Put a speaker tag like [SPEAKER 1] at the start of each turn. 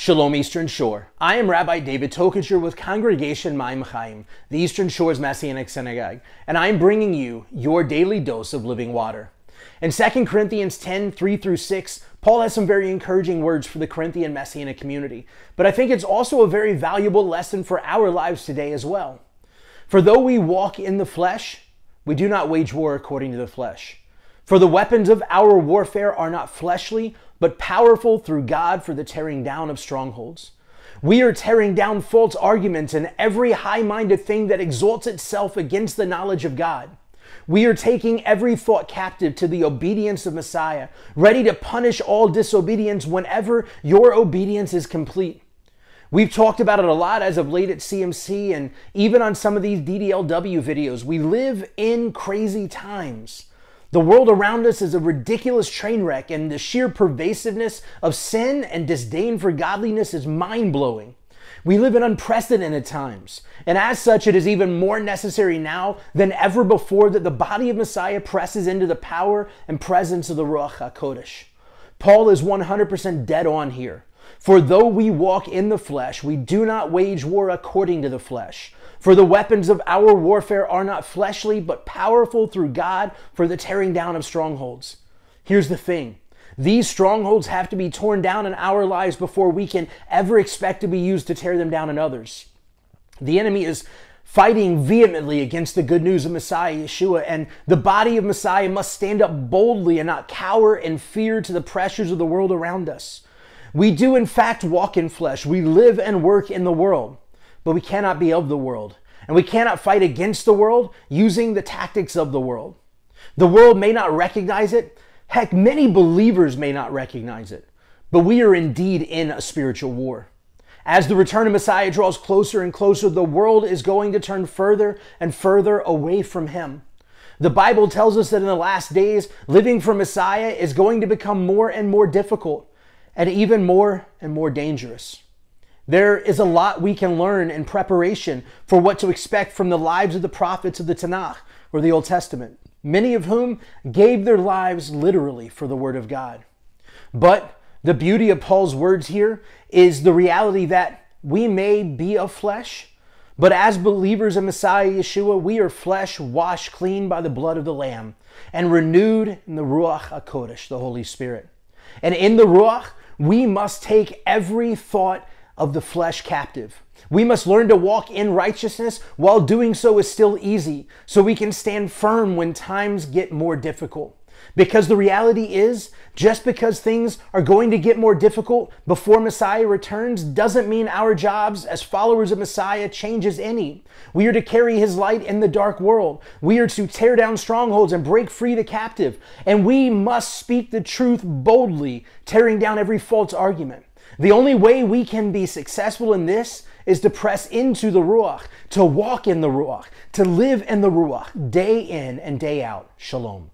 [SPEAKER 1] Shalom Eastern Shore. I am Rabbi David Tokacher with Congregation Maim Chaim, the Eastern Shore's Messianic Synagogue, and I am bringing you your daily dose of living water. In 2 Corinthians 10 3 through 6, Paul has some very encouraging words for the Corinthian Messianic community, but I think it's also a very valuable lesson for our lives today as well. For though we walk in the flesh, we do not wage war according to the flesh. For the weapons of our warfare are not fleshly, but powerful through God for the tearing down of strongholds. We are tearing down false arguments and every high minded thing that exalts itself against the knowledge of God. We are taking every thought captive to the obedience of Messiah, ready to punish all disobedience whenever your obedience is complete. We've talked about it a lot as of late at CMC and even on some of these DDLW videos. We live in crazy times. The world around us is a ridiculous train wreck, and the sheer pervasiveness of sin and disdain for godliness is mind blowing. We live in unprecedented times, and as such, it is even more necessary now than ever before that the body of Messiah presses into the power and presence of the Ruach HaKodesh. Paul is 100% dead on here. For though we walk in the flesh, we do not wage war according to the flesh. For the weapons of our warfare are not fleshly, but powerful through God for the tearing down of strongholds. Here's the thing these strongholds have to be torn down in our lives before we can ever expect to be used to tear them down in others. The enemy is fighting vehemently against the good news of Messiah Yeshua, and the body of Messiah must stand up boldly and not cower in fear to the pressures of the world around us. We do, in fact, walk in flesh. We live and work in the world, but we cannot be of the world. And we cannot fight against the world using the tactics of the world. The world may not recognize it. Heck, many believers may not recognize it. But we are indeed in a spiritual war. As the return of Messiah draws closer and closer, the world is going to turn further and further away from him. The Bible tells us that in the last days, living for Messiah is going to become more and more difficult and even more and more dangerous. There is a lot we can learn in preparation for what to expect from the lives of the prophets of the Tanakh or the Old Testament, many of whom gave their lives literally for the Word of God. But the beauty of Paul's words here is the reality that we may be of flesh, but as believers in Messiah Yeshua, we are flesh washed clean by the blood of the Lamb and renewed in the Ruach HaKodesh, the Holy Spirit. And in the Ruach, we must take every thought of the flesh captive. We must learn to walk in righteousness while doing so is still easy, so we can stand firm when times get more difficult. Because the reality is, just because things are going to get more difficult before Messiah returns doesn't mean our jobs as followers of Messiah changes any. We are to carry his light in the dark world. We are to tear down strongholds and break free the captive. And we must speak the truth boldly, tearing down every false argument. The only way we can be successful in this is to press into the Ruach, to walk in the Ruach, to live in the Ruach day in and day out. Shalom.